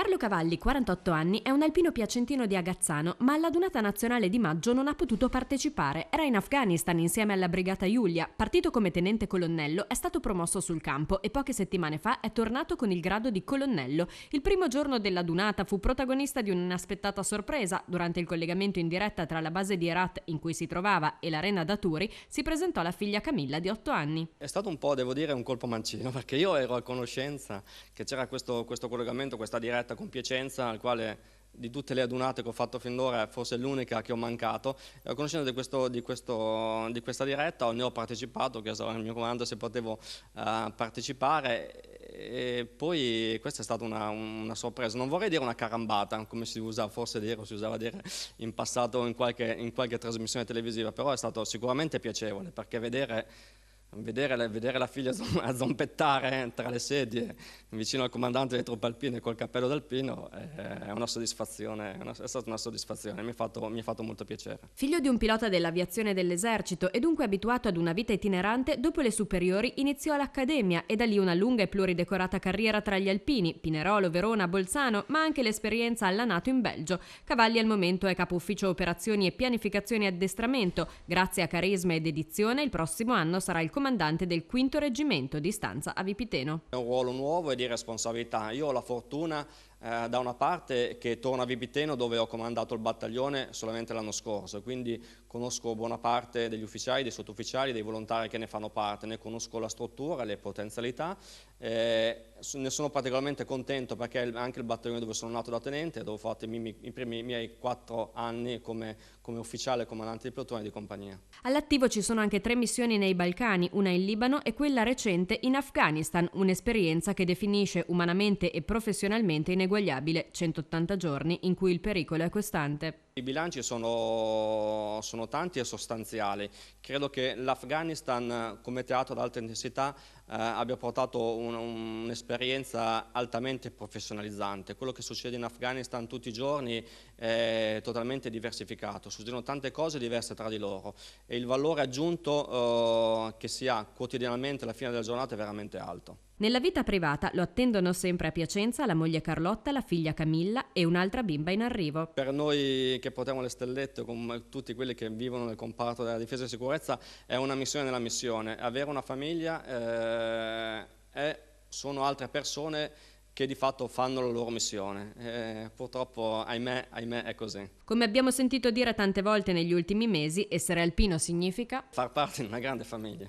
Carlo Cavalli, 48 anni, è un alpino piacentino di Agazzano, ma alla dunata nazionale di maggio non ha potuto partecipare. Era in Afghanistan insieme alla Brigata Giulia. Partito come tenente colonnello, è stato promosso sul campo e poche settimane fa è tornato con il grado di colonnello. Il primo giorno della dunata fu protagonista di un'inaspettata sorpresa. Durante il collegamento in diretta tra la base di Herat, in cui si trovava, e l'arena da Turi, si presentò la figlia Camilla di 8 anni. È stato un po', devo dire, un colpo mancino, perché io ero a conoscenza che c'era questo, questo collegamento, questa diretta diretta compiacenza, al quale di tutte le adunate che ho fatto finora è forse l'unica che ho mancato. Eh, conoscendo di, questo, di, questo, di, questa diretta ne ho partecipato, ho chiesto al mio comando se potevo eh, partecipare e poi questa è stata una, una, sorpresa, non vorrei dire una carambata come si usa forse dire o si usava dire in passato in qualche, in qualche trasmissione televisiva, però è stato sicuramente piacevole perché vedere Vedere, vedere la figlia a zompettare eh, tra le sedie vicino al comandante delle truppe alpine col cappello d'alpino eh, è una soddisfazione, è stata una soddisfazione, mi ha fatto, fatto, molto piacere. Figlio di un pilota dell'aviazione dell'esercito e dunque abituato ad una vita itinerante, dopo le superiori iniziò all'accademia e da lì una lunga e pluridecorata carriera tra gli alpini, Pinerolo, Verona, Bolzano, ma anche l'esperienza alla Nato in Belgio. Cavalli al momento è capo ufficio operazioni e pianificazione e addestramento. Grazie a carisma e dedizione il prossimo anno sarà il comandante del quinto Reggimento di stanza a Vipiteno. È un ruolo nuovo e di responsabilità. Io ho la fortuna eh, da una parte che torno a Vipiteno dove ho comandato il battaglione solamente l'anno scorso, quindi conosco buona parte degli ufficiali, dei sottufficiali, dei volontari che ne fanno parte, ne conosco la struttura, le potenzialità. Eh, ne sono particolarmente contento perché anche il battaglione dove sono nato da tenente, dove ho fatto i miei, i primi, i miei quattro anni come, come ufficiale comandante di plotone di compagnia. All'attivo ci sono anche tre missioni nei Balcani, una in Libano e quella recente in Afghanistan, un'esperienza che definisce umanamente e professionalmente ineguagliabile 180 giorni in cui il pericolo è costante. I bilanci sono, sono tanti e sostanziali. Credo che l'Afghanistan come teatro ad alta intensità eh, abbia portato un'esperienza un altamente professionalizzante. Quello che succede in Afghanistan tutti i giorni è totalmente diversificato, succedono tante cose diverse tra di loro e il valore aggiunto eh, che si ha quotidianamente alla fine della giornata è veramente alto. Nella vita privata lo attendono sempre a Piacenza la moglie Carlotta, la figlia Camilla e un'altra bimba in arrivo. Per noi che portiamo le stellette, come tutti quelli che vivono nel comparto della difesa e sicurezza, è una missione nella missione. Avere una famiglia eh, è, sono altre persone che di fatto fanno la loro missione. Eh, purtroppo, ahimè, ahimè, è così. Come abbiamo sentito dire tante volte negli ultimi mesi, essere alpino significa... Far parte di una grande famiglia.